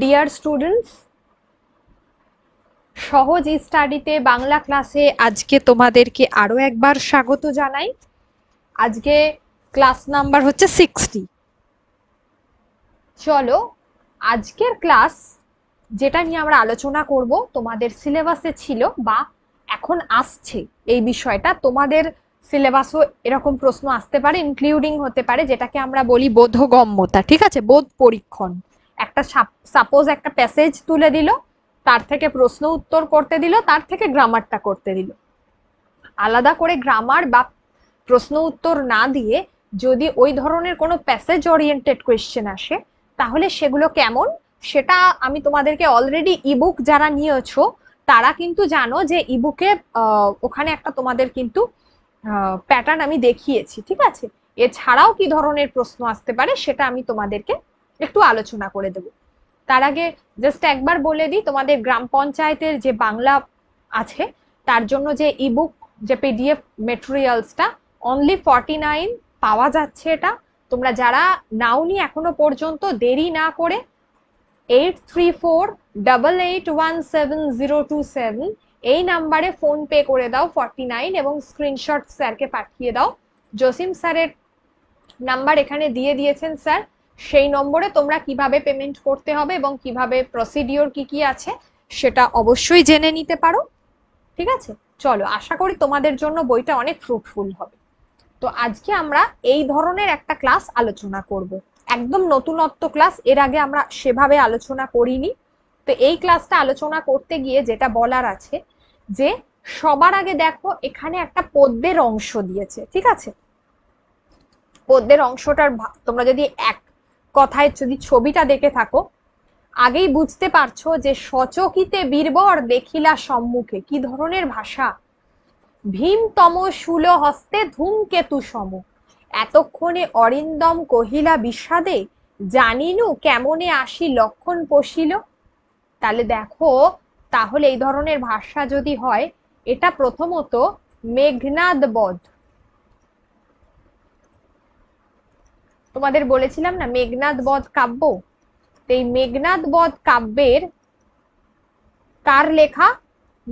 Dear students সহজ স্টাডিতে বাংলা ক্লাসে আজকে তোমাদেরকে আরও একবার স্বাগত জানাই আজকে ক্লাস নাম্বার হচ্ছে সিক্সটি চলো আজকের ক্লাস যেটা নিয়ে আমরা আলোচনা করব তোমাদের সিলেবাসে ছিল বা এখন আসছে এই বিষয়টা তোমাদের সিলেবাসও এরকম প্রশ্ন আসতে পারে ইনক্লুডিং হতে পারে যেটাকে আমরা বলি বোধগম্যতা ঠিক আছে বোধ পরীক্ষণ একটা সাপোজ একটা প্যাসেজ তুলে দিল তার থেকে প্রশ্ন উত্তর করতে দিল তার থেকে গ্রামারটা করতে দিল আলাদা করে গ্রামার বা প্রশ্ন উত্তর না দিয়ে যদি ওই ধরনের কোনো প্যাসেজ ওরিয়েন্টেড কোয়েশ্চেন আসে তাহলে সেগুলো কেমন সেটা আমি তোমাদেরকে অলরেডি ইবুক যারা নিয়েছো তারা কিন্তু জানো যে ইবুকে ওখানে একটা তোমাদের কিন্তু প্যাটার্ন আমি দেখিয়েছি ঠিক আছে এছাড়াও কি ধরনের প্রশ্ন আসতে পারে সেটা আমি তোমাদেরকে একটু আলোচনা করে দেব তার আগে জাস্ট একবার বলে দিই তোমাদের গ্রাম পঞ্চায়েতের যে বাংলা আছে তার জন্য যে ইবুক যে পিডিএফ মেটেরিয়ালসটা অনলি ফর্টি নাইন পাওয়া যাচ্ছে এটা তোমরা যারা নাওনি এখনো পর্যন্ত দেরি না করে eight three four double eight one seven zero two seven এই নাম্বারে ফোন পে করে দাও ফর্টি নাইন এবং স্ক্রিনশট স্যারকে পাঠিয়ে দাও জসিম স্যারের নাম্বার এখানে দিয়ে দিয়েছেন স্যার সেই নম্বরে তোমরা কিভাবে পেমেন্ট করতে হবে এবং কিভাবে প্রসিডিওর কি কি আছে সেটা অবশ্যই জেনে নিতে পারো ঠিক আছে চলো আশা করি তোমাদের জন্য বইটা অনেক ফ্রুটফুল হবে তো আজকে আমরা এই ধরনের একটা ক্লাস আলোচনা করব। একদম নতুনত্ব ক্লাস এর আগে আমরা সেভাবে আলোচনা করিনি তো এই ক্লাসটা আলোচনা করতে গিয়ে যেটা বলার আছে যে সবার আগে দেখো এখানে একটা পদ্মের অংশ দিয়েছে ঠিক আছে পদ্মের অংশটার তোমরা যদি এক কথায় যদি ছবিটা দেখে থাকো আগেই বুঝতে পারছো যে সচকিতে বীরবর দেখিলা সম্মুখে কি ধরনের ভাষা ভীমতম শুল হস্তে ধূমকেতু সম এতক্ষণে অরিন্দম কহিলা বিষাদে জানিনু কেমনে আসি লক্ষণ পশিল তাহলে দেখো তাহলে এই ধরনের ভাষা যদি হয় এটা প্রথমত মেঘনাদ বধ তোমাদের বলেছিলাম না মেঘনাথ বধ কাব্য এই মেঘনাথ বধ কাব্যের কার লেখা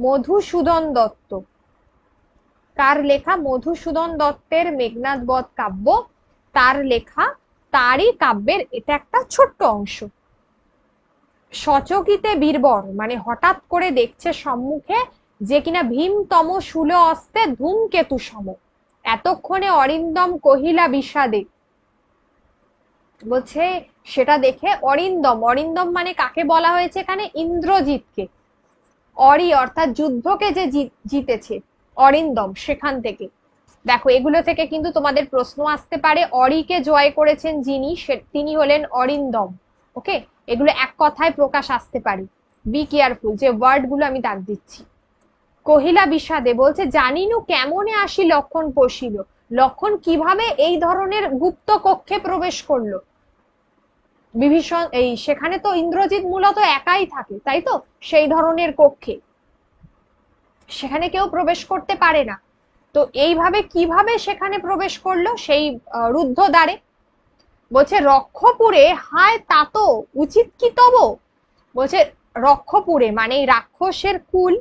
মধুসূদন দত্ত কার লেখা মধুসূদন দত্তের মেঘনাথ বধ কাব্য তার লেখা তারই কাব্যের এটা একটা ছোট্ট অংশ সচকিতে বীরবর মানে হঠাৎ করে দেখছে সম্মুখে যে কিনা ভীমতম শুল অস্তে ধূমকেতু সম এতক্ষণে অরিন্দম কহিলা বিষাদে বলছে সেটা দেখে অরিন্দম অরিন্দম মানে কাকে বলা হয়েছে এখানে ইন্দ্রজিৎকে অরি অর্থাৎ যুদ্ধকে যে জিতেছে অরিন্দম সেখান থেকে দেখো এগুলো থেকে কিন্তু তোমাদের প্রশ্ন আসতে পারে অরিকে জয় করেছেন যিনি তিনি হলেন অরিন্দম ওকে এগুলো এক কথায় প্রকাশ আসতে পারে বি কেয়ারফুল যে ওয়ার্ডগুলো আমি দাগ দিচ্ছি কহিলা বিষাদে বলছে জানিনু কেমনে আসি লক্ষণ পশিল লক্ষণ কিভাবে এই ধরনের গুপ্ত কক্ষে প্রবেশ করলো বিভীষণ এই সেখানে তো ইন্দ্রজিৎ মূলত একাই থাকে তাই তো সেই ধরনের কক্ষে সেখানে কেউ প্রবেশ করতে পারে না তো এইভাবে কিভাবে সেখানে প্রবেশ করলো সেই রুদ্ধ দ্বারে বলছে রক্ষপুরে হায় তাতো উচিত কি তব বলছে রক্ষপুরে মানে রাক্ষসের কুল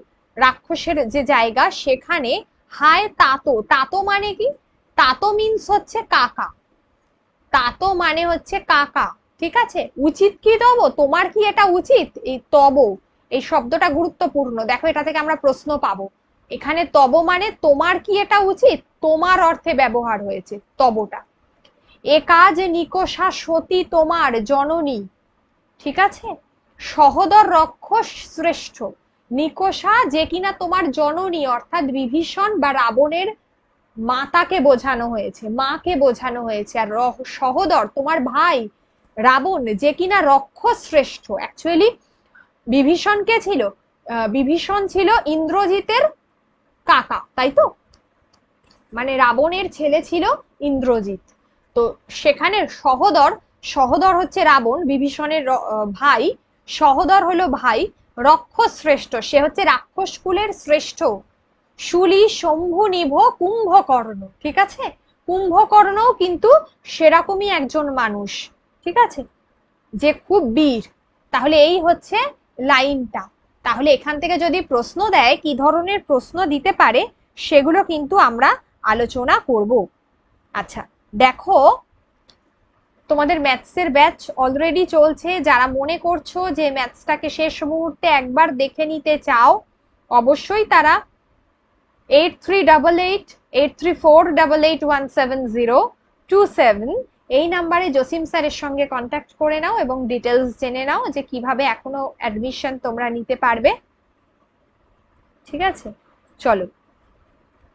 রাক্ষসের যে জায়গা সেখানে হায় তাতো তাতো মানে কি তাতো মিন্স হচ্ছে কাকা তাতো মানে হচ্ছে কাকা ঠিক আছে উচিত কি তব তোমার কি এটা উচিত এই তব এই শব্দটা গুরুত্বপূর্ণ দেখো এটা থেকে আমরা প্রশ্ন পাবো এখানে তব মানে তোমার কি এটা উচিত তোমার অর্থে ব্যবহার হয়েছে তবটা এ কাজ নিকোষা সতী তোমার জননী ঠিক আছে সহদর রক্ষ শ্রেষ্ঠ নিকোষা যে কিনা তোমার জননী অর্থাৎ বিভীষণ বা রাবণের মাতাকে বোঝানো হয়েছে মাকে বোঝানো হয়েছে আর সহদর তোমার ভাই রাবণ যে কিনা রক্ষ শ্রেষ্ঠ অ্যাকচুয়ালি বিভীষণ কে ছিল বিভীষণ ছিল ইন্দ্রজিতের কাকা তাই তো মানে রাবণের ছেলে ছিল ইন্দ্রজিৎ তো সেখানে সহদর সহদর হচ্ছে রাবণ বিভীষণের ভাই সহদর হলো ভাই রক্ষশ্রেষ্ঠ সে হচ্ছে রাক্ষস কুলের শ্রেষ্ঠ শুলি শম্ভু নিভ কুম্ভকর্ণ ঠিক আছে কুম্ভকর্ণও কিন্তু সেরকমই একজন মানুষ ঠিক আছে যে খুব বীর তাহলে এই হচ্ছে লাইনটা তাহলে এখান থেকে যদি প্রশ্ন দেয় কি ধরনের প্রশ্ন দিতে পারে সেগুলো কিন্তু আমরা আলোচনা করব আচ্ছা দেখো তোমাদের ম্যাথসের ব্যাচ অলরেডি চলছে যারা মনে করছো যে ম্যাথসটাকে শেষ মুহূর্তে একবার দেখে নিতে চাও অবশ্যই তারা এই নাম্বারে জসিম স্যারের সঙ্গে কন্ট্যাক্ট করে নাও এবং ডিটেলস জেনে নাও যে কিভাবে এখনো অ্যাডমিশন তোমরা নিতে পারবে ঠিক আছে চলো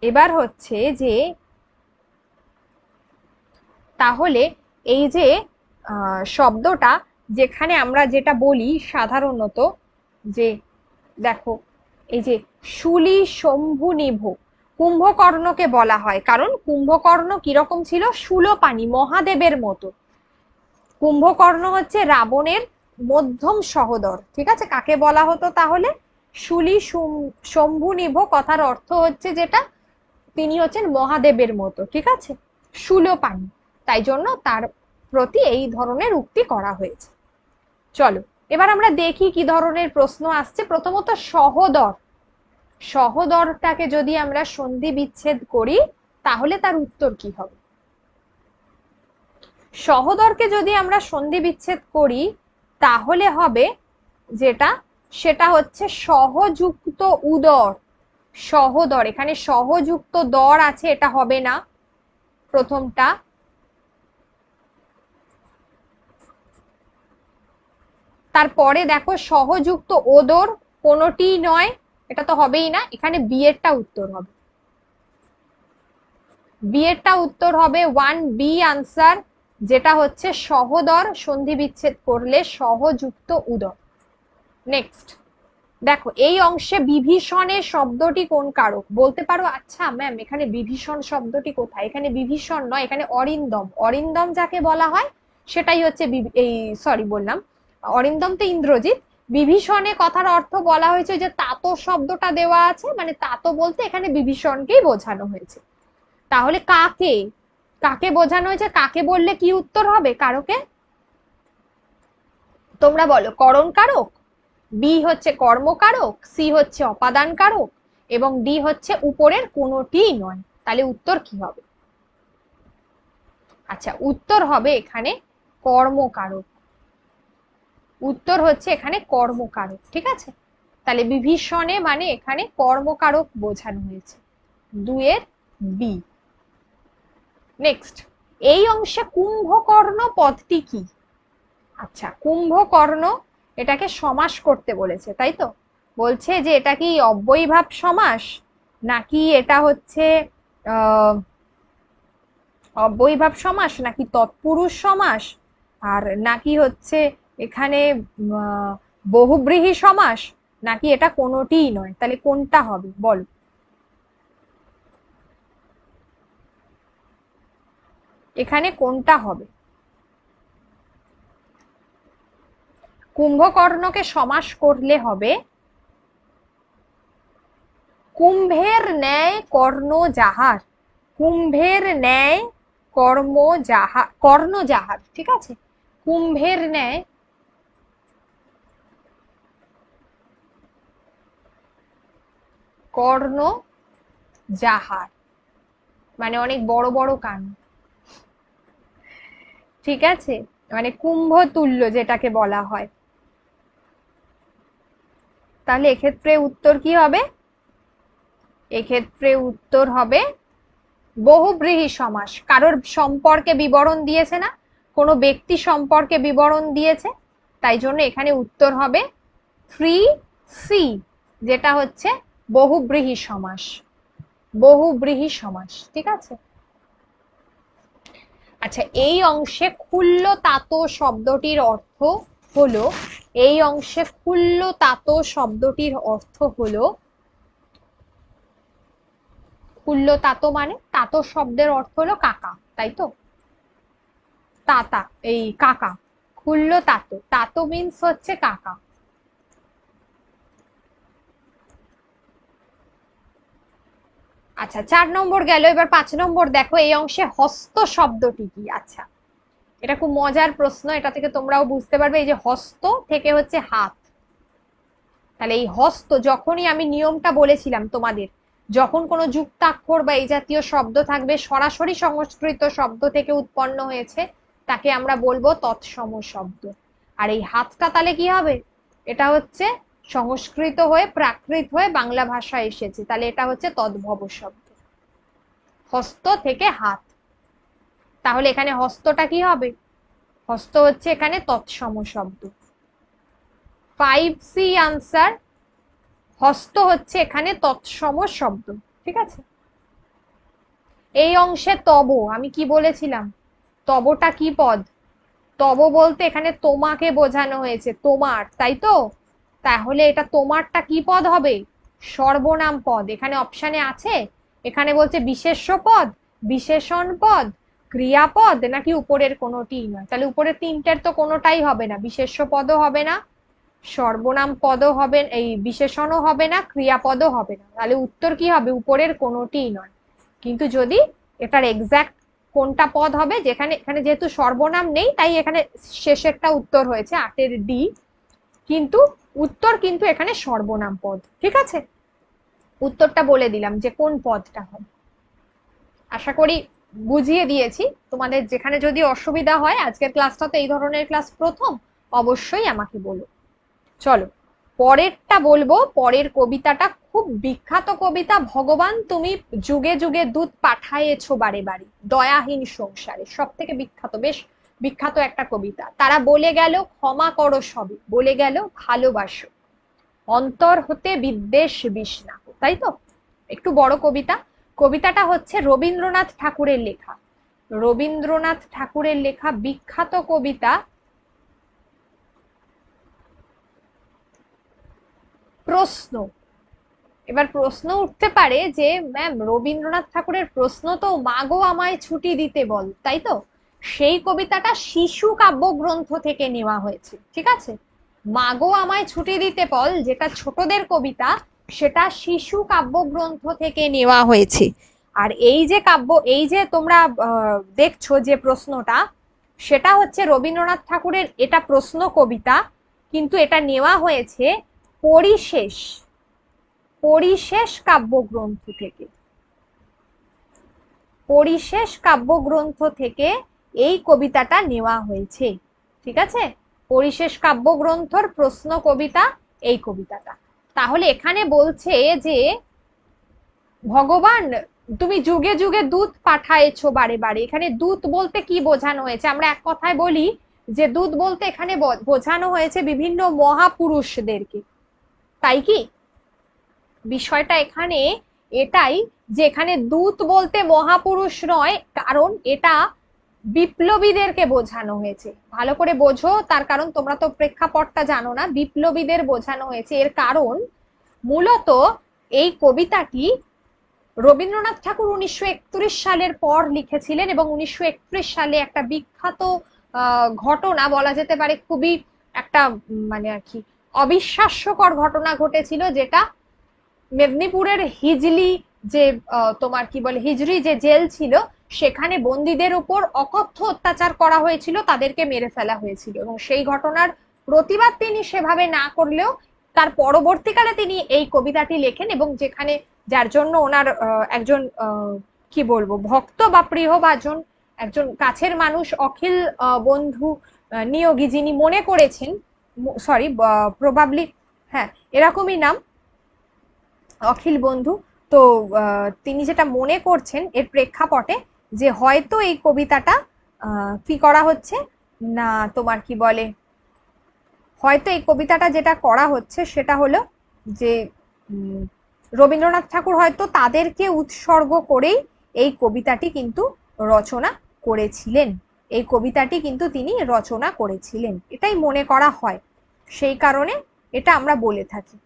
এবার হচ্ছে যে তাহলে এই যে শব্দটা যেখানে আমরা যেটা বলি সাধারণত যে দেখো এই যে শুলি শম্ভু নিভু কুম্ভকর্ণকে বলা হয় কারণ কুম্ভকর্ণ কিরকম ছিল শুলোপানি মহাদেবের মতো কুম্ভকর্ণ হচ্ছে রাবণের মধ্যম সহদর ঠিক আছে কাকে বলা হতো তাহলে শুলি শম্ভু নিভ কথার অর্থ হচ্ছে যেটা তিনি হচ্ছেন মহাদেবের মতো ঠিক আছে শুলোপানি তাই জন্য তার প্রতি এই ধরনের উক্তি করা হয়েছে চলো এবার আমরা দেখি কি ধরনের প্রশ্ন আসছে প্রথমত সহদর সহদরটাকে যদি আমরা সন্ধি বিচ্ছেদ করি তাহলে তার উত্তর কি হবে সহদরকে যদি আমরা সন্ধি বিচ্ছেদ করি তাহলে হবে যেটা সেটা হচ্ছে সহযুক্ত উদর সহদর এখানে সহযুক্ত দর আছে এটা হবে না প্রথমটা তারপরে দেখো সহযুক্ত ওদর কোনটি নয় এটা তো হবেই না এখানে বিয়েরটা উত্তর হবে বিয়েরটা উত্তর হবে ওয়ান বি আনসার যেটা হচ্ছে সহদর সন্ধি বিচ্ছেদ করলে সহযুক্ত উদর নেক্সট দেখো এই অংশে বিভীষণের শব্দটি কোন কারক বলতে পারো আচ্ছা ম্যাম এখানে বিভীষণ শব্দটি কোথায় এখানে বিভীষণ নয় এখানে অরিন্দম অরিন্দম যাকে বলা হয় সেটাই হচ্ছে এই সরি বললাম অরিন্দম তো ইন্দ্রজিৎ বিভীষণে কথার অর্থ বলা হয়েছে যে তাত শব্দটা দেওয়া আছে মানে তাতো বলতে এখানে বিভীষণকেই বোঝানো হয়েছে তাহলে কাকে কাকে বোঝানো হয়েছে কাকে বললে কি উত্তর হবে কারকে তোমরা বলো করণ কারক বি হচ্ছে কর্মকারক সি হচ্ছে অপাদান কারক এবং ডি হচ্ছে উপরের কোনোটিই নয় তাহলে উত্তর কি হবে আচ্ছা উত্তর হবে এখানে কর্মকারক উত্তর হচ্ছে এখানে কর্মকারক ঠিক আছে তাহলে বিভীষণে মানে এখানে কর্মকারক বোঝানো হয়েছে দুয়ের বি নেক্সট এই অংশে কুম্ভকর্ণ পদটি কি আচ্ছা কুম্ভকর্ণ এটাকে সমাস করতে বলেছে তাই তো বলছে যে এটা কি অব্যয়ভাব সমাস নাকি এটা হচ্ছে আহ অব্যয়ভাব সমাস নাকি তৎপুরুষ সমাস আর নাকি হচ্ছে এখানে বহুব্রীহী সমাস নাকি এটা কোনোটিই নয় তাহলে কোনটা হবে বল এখানে কোনটা হবে কুম্ভকর্ণকে সমাস করলে হবে কুম্ভের ন্যায় কর্ণ জাহার কুম্ভের ন্যায় কর্ম জাহার কর্ণ জাহার ঠিক আছে কুম্ভের ন্যায় কর্ণ জাহার মানে অনেক বড় বড় কান ঠিক আছে মানে কুম্ভ তুল্য যেটাকে বলা হয় তাহলে এক্ষেত্রে উত্তর কি হবে এক্ষেত্রে উত্তর হবে বহুব্রীহী সমাস কারোর সম্পর্কে বিবরণ দিয়েছে না কোনো ব্যক্তি সম্পর্কে বিবরণ দিয়েছে তাই জন্য এখানে উত্তর হবে থ্রি সি যেটা হচ্ছে বহুব্রীহি সমাস বহুব্রীহি সমাস ঠিক আছে আচ্ছা এই অংশে খুল্ল তাত শব্দটির অর্থ হলো এই অংশে খুল্ল তাত শব্দটির অর্থ হলো খুল্ল তাত মানে তাত শব্দের অর্থ হলো কাকা তাই তো তাতা এই কাকা খুল্ল তাত তাত মিনস হচ্ছে কাকা আচ্ছা চার নম্বর গেল এবার পাঁচ নম্বর দেখো এই অংশে হস্ত শব্দটি কি আচ্ছা এটা খুব মজার প্রশ্ন এটা থেকে তোমরাও বুঝতে পারবে এই যে হস্ত থেকে হচ্ছে হাত তাহলে এই হস্ত যখনই আমি নিয়মটা বলেছিলাম তোমাদের যখন কোনো যুক্তাক্ষর বা এই জাতীয় শব্দ থাকবে সরাসরি সংস্কৃত শব্দ থেকে উৎপন্ন হয়েছে তাকে আমরা বলবো তৎসম শব্দ আর এই হাতটা তাহলে কি হবে এটা হচ্ছে সংস্কৃত হয়ে প্রাকৃত হয়ে বাংলা ভাষায় এসেছে তাহলে এটা হচ্ছে তদ্ভব শব্দ হস্ত থেকে হাত তাহলে এখানে হস্তটা কি হবে হস্ত হচ্ছে এখানে তৎসম শব্দ ফাইভ সি আনসার হস্ত হচ্ছে এখানে তৎসম শব্দ ঠিক আছে এই অংশে তব আমি কি বলেছিলাম তবটা কি পদ তব বলতে এখানে তোমাকে বোঝানো হয়েছে তোমার তাই তো তাহলে এটা তোমারটা কি পদ হবে সর্বনাম পদ এখানে অপশানে আছে এখানে বলছে বিশেষ্য পদ বিশেষণ পদ ক্রিয়াপদ নাকি উপরের কোনোটিই নয় তাহলে উপরের তিনটার তো কোনোটাই হবে না বিশেষ পদও হবে না সর্বনাম পদও হবে এই বিশেষণও হবে না ক্রিয়াপদও হবে না তাহলে উত্তর কি হবে উপরের কোনোটিই নয় কিন্তু যদি এটার এক্স্যাক্ট কোনটা পদ হবে যেখানে এখানে যেহেতু সর্বনাম নেই তাই এখানে শেষেরটা উত্তর হয়েছে আটের ডি কিন্তু উত্তর কিন্তু এখানে সর্বনাম পদ ঠিক আছে উত্তরটা বলে দিলাম যে কোন পদটা হবে আশা করি বুঝিয়ে দিয়েছি তোমাদের যেখানে যদি অসুবিধা হয় আজকের ক্লাসটা তো এই ধরনের ক্লাস প্রথম অবশ্যই আমাকে বলো চলো পরেরটা বলবো পরের কবিতাটা খুব বিখ্যাত কবিতা ভগবান তুমি যুগে যুগে দুধ পাঠায়েছো বারে বারে দয়াহীন সংসারে সব থেকে বিখ্যাত বেশ বিখ্যাত একটা কবিতা তারা বলে গেল ক্ষমা করো সবে বলে গেল ভালোবাসো অন্তর হতে বিদ্বেষ বিষ্ণা তাই তো একটু বড় কবিতা কবিতাটা হচ্ছে রবীন্দ্রনাথ ঠাকুরের লেখা রবীন্দ্রনাথ ঠাকুরের লেখা বিখ্যাত কবিতা প্রশ্ন এবার প্রশ্ন উঠতে পারে যে ম্যাম রবীন্দ্রনাথ ঠাকুরের প্রশ্ন তো মাগো আমায় ছুটি দিতে বল তাই তো সেই কবিতাটা শিশু কাব্য গ্রন্থ থেকে নেওয়া হয়েছে ঠিক আছে মাগো আমায় ছুটি দিতে বল যেটা ছোটদের কবিতা সেটা শিশু কাব্য গ্রন্থ থেকে নেওয়া হয়েছে আর এই যে কাব্য এই যে তোমরা দেখছো যে প্রশ্নটা সেটা হচ্ছে রবীন্দ্রনাথ ঠাকুরের এটা প্রশ্ন কবিতা কিন্তু এটা নেওয়া হয়েছে পরিশেষ পরিশেষ কাব্যগ্রন্থ থেকে পরিশেষ কাব্যগ্রন্থ থেকে এই কবিতাটা নেওয়া হয়েছে ঠিক আছে পরিশেষ কাব্যগ্রন্থর প্রশ্ন কবিতা এই কবিতাটা তাহলে এখানে বলছে যে ভগবান তুমি যুগে যুগে দুধ পাঠায়েছো বারে বারে এখানে দুধ বলতে কি বোঝানো হয়েছে আমরা এক কথায় বলি যে দুধ বলতে এখানে বোঝানো হয়েছে বিভিন্ন মহাপুরুষদেরকে তাই কি বিষয়টা এখানে এটাই যে এখানে দূত বলতে মহাপুরুষ নয় কারণ এটা বিপ্লবীদেরকে বোঝানো হয়েছে ভালো করে বোঝো তার কারণ তোমরা তো প্রেক্ষাপটটা জানো না বিপ্লবীদের বোঝানো হয়েছে এর কারণ মূলত এই কবিতাটি রবীন্দ্রনাথ ঠাকুর উনিশশো সালের পর লিখেছিলেন এবং উনিশশো সালে একটা বিখ্যাত ঘটনা বলা যেতে পারে খুবই একটা মানে আর কি অবিশ্বাস্যকর ঘটনা ঘটেছিল যেটা মেদিনীপুরের হিজলি যে তোমার কি বলে হিজরি যে জেল ছিল সেখানে বন্দীদের উপর অকথ্য অত্যাচার করা হয়েছিল তাদেরকে মেরে ফেলা হয়েছিল এবং সেই ঘটনার প্রতিবাদ তিনি সেভাবে না করলেও তার পরবর্তীকালে তিনি এই কবিতাটি লেখেন এবং যেখানে যার জন্য ওনার একজন কি বলবো ভক্ত বা প্রিয় একজন কাছের মানুষ অখিল বন্ধু নিয়োগী যিনি মনে করেছেন সরি প্রবাবলি হ্যাঁ এরকমই নাম অখিল বন্ধু তো তিনি যেটা মনে করছেন এর প্রেক্ষাপটে যে হয়তো এই কবিতাটা কি করা হচ্ছে না তোমার কি বলে হয়তো এই কবিতাটা যেটা করা হচ্ছে সেটা হলো যে রবীন্দ্রনাথ ঠাকুর হয়তো তাদেরকে উৎসর্গ করেই এই কবিতাটি কিন্তু রচনা করেছিলেন এই কবিতাটি কিন্তু তিনি রচনা করেছিলেন এটাই মনে করা হয় সেই কারণে এটা আমরা বলে থাকি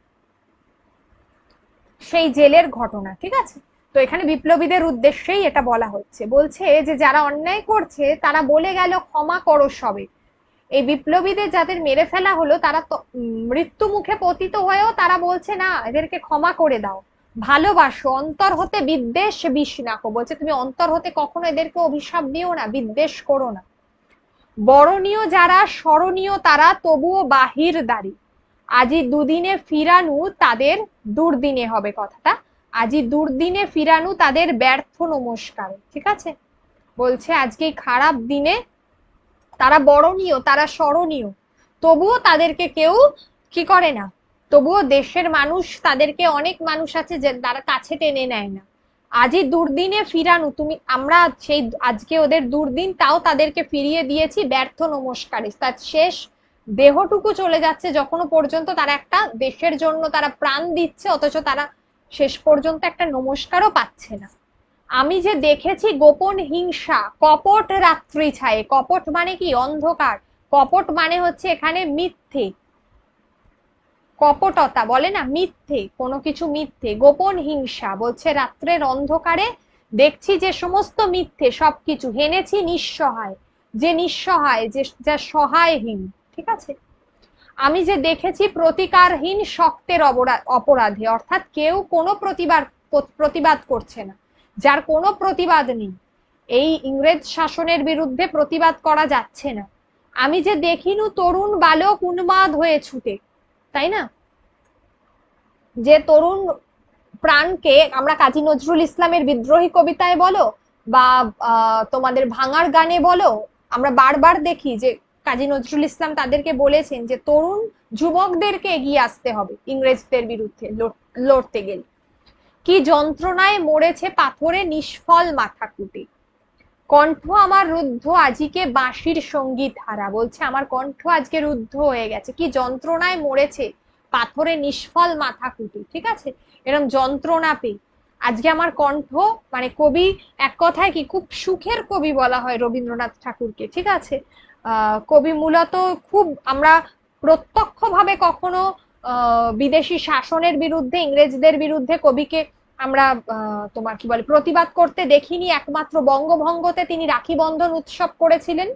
সেই জেলের ঘটনা ঠিক আছে তো এখানে বিপ্লবীদের উদ্দেশ্যেই এটা বলা হচ্ছে বলছে যে যারা অন্যায় করছে তারা বলে গেল ক্ষমা করো সবে এই বিপ্লবীদের যাদের মেরে ফেলা হলো তারা মৃত্যু মুখে পতিত হয়েও তারা বলছে না এদেরকে ক্ষমা করে দাও ভালোবাসো অন্তর হতে বিদ্বেষ বিষ নাকো বলছে তুমি অন্তর হতে কখনো এদেরকে অভিশাপ দিও না বিদ্বেষ করো না বরণীয় যারা স্মরণীয় তারা তবুও বাহির দাঁড়ি আজি দুদিনে ফিরানু তাদের দুর্দিনে হবে কথাটা আজি দুর্দিনে ফিরানু তাদের ব্যর্থ নমস্কার ঠিক আছে বলছে আজকে খারাপ দিনে তারা বরণীয় তারা স্মরণীয় তবুও তাদেরকে কেউ কি করে না তবুও দেশের মানুষ তাদেরকে অনেক মানুষ আছে যে তারা কাছে টেনে নেয় না আজই দুর্দিনে ফিরানো তুমি আমরা সেই আজকে ওদের দুর্দিন তাও তাদেরকে ফিরিয়ে দিয়েছি ব্যর্থ নমস্কারে তার শেষ দেহটুকু চলে যাচ্ছে যখনো পর্যন্ত তারা একটা দেশের জন্য তারা প্রাণ দিচ্ছে অথচ তারা শেষ পর্যন্ত একটা নমস্কারও পাচ্ছে না আমি যে দেখেছি গোপন হিংসা কপট রাত্রি ছায়ে কপট মানে কি অন্ধকার কপট মানে হচ্ছে এখানে মিথ্যে কপটতা বলে না মিথ্যে কোনো কিছু মিথ্যে গোপন হিংসা বলছে রাত্রের অন্ধকারে দেখছি যে সমস্ত মিথ্যে সবকিছু হেনেছি নিঃসহায় যে নিঃসহায় যে যা সহায়হীন ঠিক আছে আমি যে দেখেছি প্রতিকারহীন শক্তের অপরাধে অর্থাৎ কেউ কোনো প্রতিবাদ প্রতিবাদ করছে না যার কোনো প্রতিবাদ নেই এই ইংরেজ শাসনের বিরুদ্ধে প্রতিবাদ করা যাচ্ছে না আমি যে দেখিনু তরুণ বালক উন্মাদ হয়ে ছুটে তাই না যে তরুণ প্রাণকে আমরা কাজী নজরুল ইসলামের বিদ্রোহী কবিতায় বলো বা তোমাদের ভাঙার গানে বলো আমরা বারবার দেখি যে কাজী নজরুল ইসলাম তাদেরকে বলেছেন যে তরুণ যুবকদেরকে এগিয়ে আসতে হবে ইংরেজদের বিরুদ্ধে লড়তে গেলে কি যন্ত্রণায় মরেছে পাথরে নিষ্ফল মাথা কুটে কণ্ঠ আমার রুদ্ধ আজিকে বাঁশির সঙ্গীত হারা বলছে আমার কণ্ঠ আজকে রুদ্ধ হয়ে গেছে কি যন্ত্রণায় মরেছে পাথরে নিষ্ফল মাথা কুটে ঠিক আছে এরকম যন্ত্রণা পেয়ে আজকে আমার কণ্ঠ মানে কবি এক কথায় কি খুব সুখের কবি বলা হয় রবীন্দ্রনাথ ঠাকুরকে ঠিক আছে কবি মূলত খুব আমরা প্রত্যক্ষভাবে কখনো বিদেশি শাসনের বিরুদ্ধে ইংরেজদের বিরুদ্ধে কবিকে আমরা তোমার কি বলে প্রতিবাদ করতে দেখিনি একমাত্র বঙ্গভঙ্গতে তিনি রাখি বন্ধন উৎসব করেছিলেন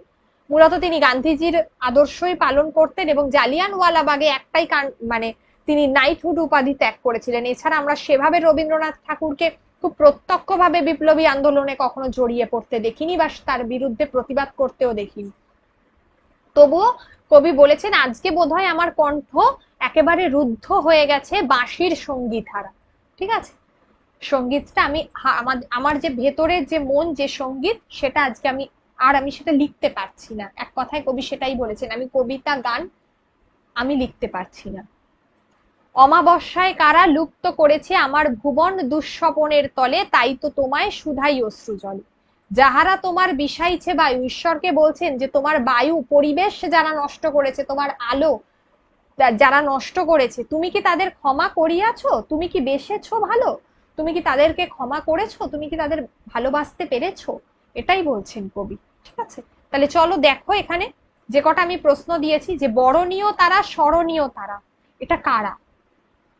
মূলত তিনি গান্ধীজির আদর্শই পালন করতেন এবং জালিয়ানওয়ালাবাগে একটাই মানে তিনি নাইটহুড উপাধি ত্যাগ করেছিলেন এছাড়া আমরা সেভাবে রবীন্দ্রনাথ ঠাকুরকে খুব প্রত্যক্ষভাবে বিপ্লবী আন্দোলনে কখনো জড়িয়ে পড়তে দেখিনি বা তার বিরুদ্ধে প্রতিবাদ করতেও দেখিনি তবুও কবি বলেছেন আজকে বোধহয় আমার কণ্ঠ একেবারে রুদ্ধ হয়ে গেছে বাঁশির সঙ্গীত হারা ঠিক আছে সঙ্গীতটা আমি আমার যে ভেতরে যে মন যে সঙ্গীত সেটা আজকে আমি আর আমি সেটা লিখতে পারছি না এক কথায় কবি সেটাই বলেছেন আমি কবিতা গান আমি লিখতে পারছি না অমাবস্যায় কারা লুপ্ত করেছে আমার ভুবন দুঃস্বপনের তলে তাই তো তোমায় সুধাই অশ্রু জলে যাহারা তোমার বিষাইছে বায়ু ঈশ্বরকে বলছেন যে তোমার বায়ু পরিবেশ যারা নষ্ট করেছে তোমার আলো যারা নষ্ট করেছে তুমি কি তাদের ক্ষমা করিয়াছো তুমি কি বেসেছো ভালো তুমি কি তাদেরকে ক্ষমা করেছো তুমি কি তাদের ভালোবাসতে পেরেছো এটাই বলছেন কবি ঠিক আছে তাহলে চলো দেখো এখানে যে কটা আমি প্রশ্ন দিয়েছি যে বরণীয় তারা স্মরণীয় তারা এটা কারা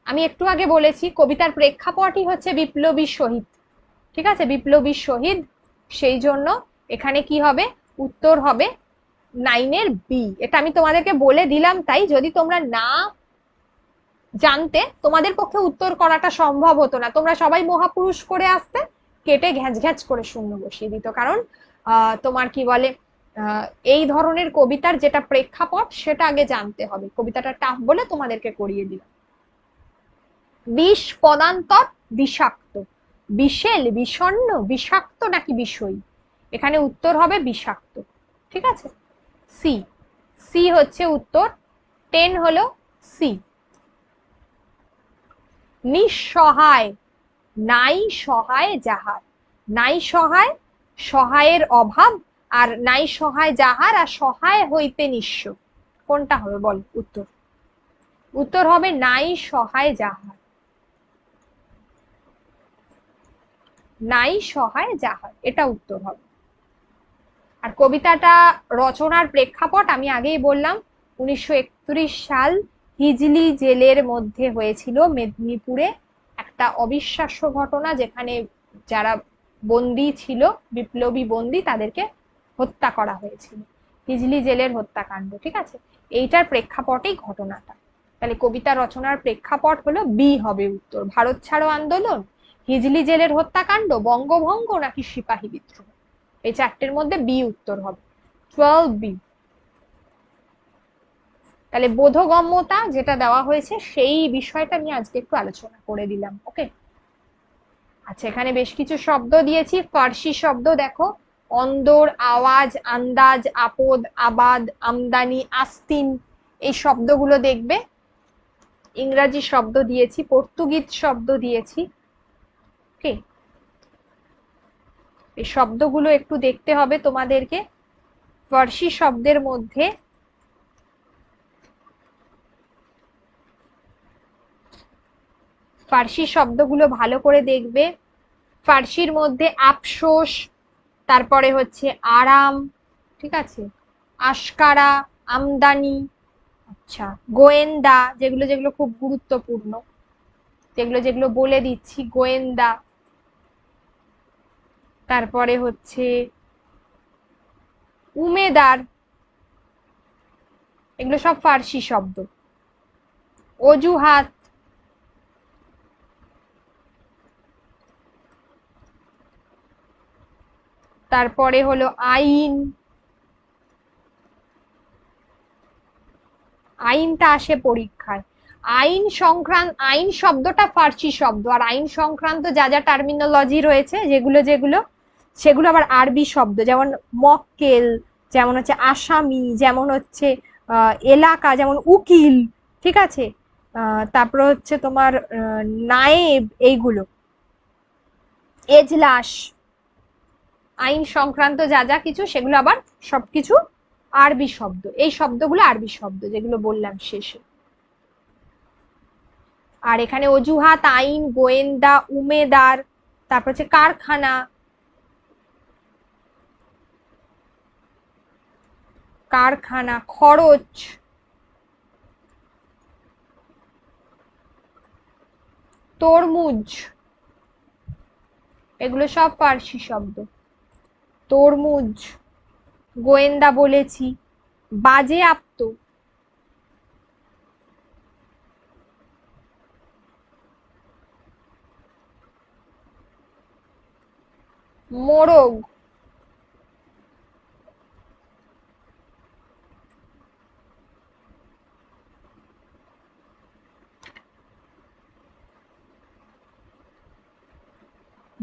আমি একটু আগে বলেছি কবিতার প্রেক্ষাপটই হচ্ছে বিপ্লবী শহীদ ঠিক আছে বিপ্লবী শহীদ সেই জন্য এখানে কি হবে উত্তর হবে নাইনের বি এটা আমি তোমাদেরকে বলে দিলাম তাই যদি তোমরা না জানতে তোমাদের পক্ষে উত্তর করাটা সম্ভব হতো না তোমরা সবাই মহাপুরুষ করে আসতে কেটে ঘ্যাঁচ ঘ্যাঁচ করে শূন্য বসিয়ে দিত কারণ তোমার কি বলে এই ধরনের কবিতার যেটা প্রেক্ষাপট সেটা আগে জানতে হবে কবিতাটা টাফ বলে তোমাদেরকে করিয়ে দিলাম বিষ পদান্তর বিষাক্ত বিশেল বিষণ্ন বিষাক্ত নাকি বিষয় এখানে উত্তর হবে বিষাক্ত ঠিক আছে সি সি হচ্ছে উত্তর টেন হলো সি নিঃসহায় নাই সহায় যাহার নাই সহায় সহায়ের অভাব আর নাই সহায় যাহার আর সহায় হইতে নিঃস্ব কোনটা হবে বল উত্তর উত্তর হবে নাই সহায় যাহার নাই সহায় হয় এটা উত্তর হবে আর কবিতাটা রচনার প্রেক্ষাপট আমি আগেই বললাম উনিশশো সাল হিজলি জেলের মধ্যে হয়েছিল মেদিনীপুরে একটা অবিশ্বাস্য ঘটনা যেখানে যারা বন্দি ছিল বিপ্লবী বন্দি তাদেরকে হত্যা করা হয়েছিল হিজলি জেলের হত্যাকাণ্ড ঠিক আছে এইটার প্রেক্ষাপটেই ঘটনাটা তাহলে কবিতা রচনার প্রেক্ষাপট হলো বি হবে উত্তর ভারত ছাড়ো আন্দোলন হিজলি জেলের হত্যাকাণ্ড বঙ্গভঙ্গ নাকি সিপাহী বিদ্রোহ এই চারটের মধ্যে বি উত্তর হবে টুয়েলভ বি তাহলে বোধগম্যতা যেটা দেওয়া হয়েছে সেই বিষয়টা নিয়ে আজকে একটু আলোচনা করে দিলাম ওকে আচ্ছা এখানে বেশ কিছু শব্দ দিয়েছি ফার্সি শব্দ দেখো অন্দর আওয়াজ আন্দাজ আপদ আবাদ আমদানি আস্তিন এই শব্দগুলো দেখবে ইংরাজি শব্দ দিয়েছি পর্তুগিজ শব্দ দিয়েছি ওকে এই শব্দগুলো একটু দেখতে হবে তোমাদেরকে ফার্সি শব্দের মধ্যে ফার্সি শব্দগুলো ভালো করে দেখবে ফার্সির মধ্যে আফসোস তারপরে হচ্ছে আরাম ঠিক আছে আশকারা আমদানি আচ্ছা গোয়েন্দা যেগুলো যেগুলো খুব গুরুত্বপূর্ণ যেগুলো যেগুলো বলে দিচ্ছি গোয়েন্দা তারপরে হচ্ছে উমেদার এগুলো সব ফার্সি শব্দ অজুহাত তারপরে হলো আইন আইনটা আসে পরীক্ষায় আইন সংক্রান্ত আইন শব্দটা ফার্সি শব্দ আর আইন সংক্রান্ত যা যা টার্মিনোলজি রয়েছে যেগুলো যেগুলো সেগুলো আবার আরবি শব্দ যেমন মক্কেল যেমন হচ্ছে আসামি যেমন হচ্ছে এলাকা যেমন উকিল ঠিক আছে তারপর হচ্ছে তোমার নায়েব এইগুলো এজলাস আইন সংক্রান্ত যা যা কিছু সেগুলো আবার সবকিছু আরবি শব্দ এই শব্দগুলো আরবি শব্দ যেগুলো বললাম শেষে আর এখানে অজুহাত আইন গোয়েন্দা উমেদার তারপর হচ্ছে কারখানা কারখানা খরচ তরমুজ এগুলো সব পার্সি শব্দ তরমুজ গোয়েন্দা বলেছি বাজে আপ্ত মোরগ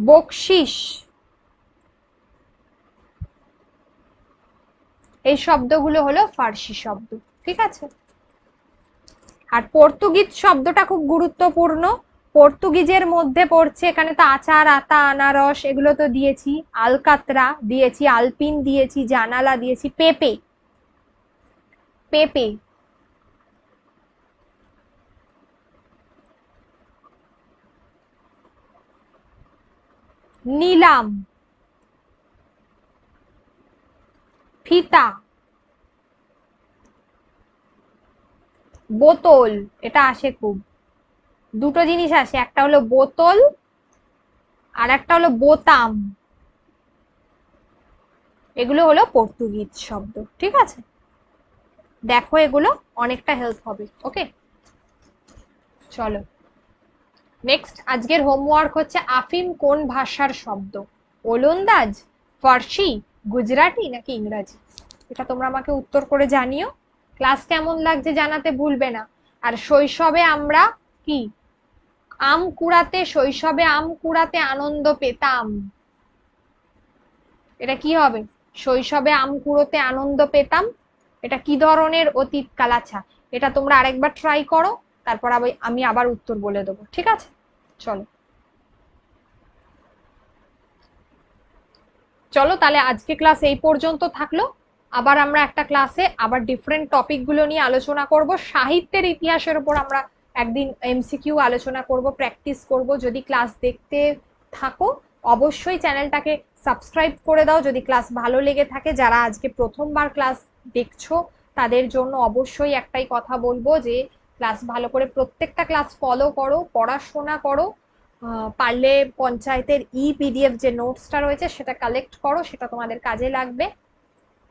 বকশিস এই শব্দগুলো হলো ফার্সি শব্দ ঠিক আছে আর পর্তুগিজ শব্দটা খুব গুরুত্বপূর্ণ পর্তুগিজের মধ্যে পড়ছে এখানে তো আচার আতা আনারস এগুলো তো দিয়েছি আলকাতরা দিয়েছি আলপিন দিয়েছি জানালা দিয়েছি পেপে পেপে নিলাম ফিতা বোতল এটা আসে খুব দুটো জিনিস আসে একটা হলো বোতল আর একটা হলো বোতাম এগুলো হলো পর্তুগিজ শব্দ ঠিক আছে দেখো এগুলো অনেকটা হেল্প হবে ওকে চলো নেক্সট আজকের হোমওয়ার্ক হচ্ছে আফিম কোন ভাষার শব্দ ওলন্দাজ ফার্সি গুজরাটি নাকি ইংরাজি এটা তোমরা আমাকে উত্তর করে জানিও ক্লাস কেমন লাগছে জানাতে ভুলবে না আর শৈশবে আমরা কি আম কুড়াতে শৈশবে আম কুড়াতে আনন্দ পেতাম এটা কি হবে শৈশবে আম কুড়োতে আনন্দ পেতাম এটা কি ধরনের অতীত কালাছা এটা তোমরা আরেকবার ট্রাই করো তারপর আমি আবার উত্তর বলে দেবো ঠিক আছে চলো চলো তাহলে আজকে ক্লাস এই পর্যন্ত থাকলো আবার আমরা একটা ক্লাসে আবার ডিফারেন্ট টপিকগুলো নিয়ে আলোচনা করব সাহিত্যের ইতিহাসের উপর আমরা একদিন এমসিকিউ আলোচনা করব প্র্যাকটিস করব যদি ক্লাস দেখতে থাকো অবশ্যই চ্যানেলটাকে সাবস্ক্রাইব করে দাও যদি ক্লাস ভালো লেগে থাকে যারা আজকে প্রথমবার ক্লাস দেখছো তাদের জন্য অবশ্যই একটাই কথা বলবো যে ক্লাস ভালো করে প্রত্যেকটা ক্লাস ফলো করো পড়াশোনা করো পারলে পঞ্চায়েতের ই পিডিএফ যে নোটসটা রয়েছে সেটা কালেক্ট করো সেটা তোমাদের কাজে লাগবে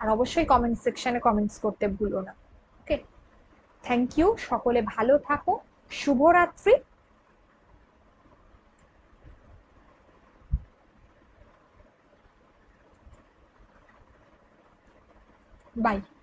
আর অবশ্যই কমেন্ট সেকশানে কমেন্টস করতে ভুলো না ওকে থ্যাংক ইউ সকলে ভালো থাকো শুভরাত্রি বাই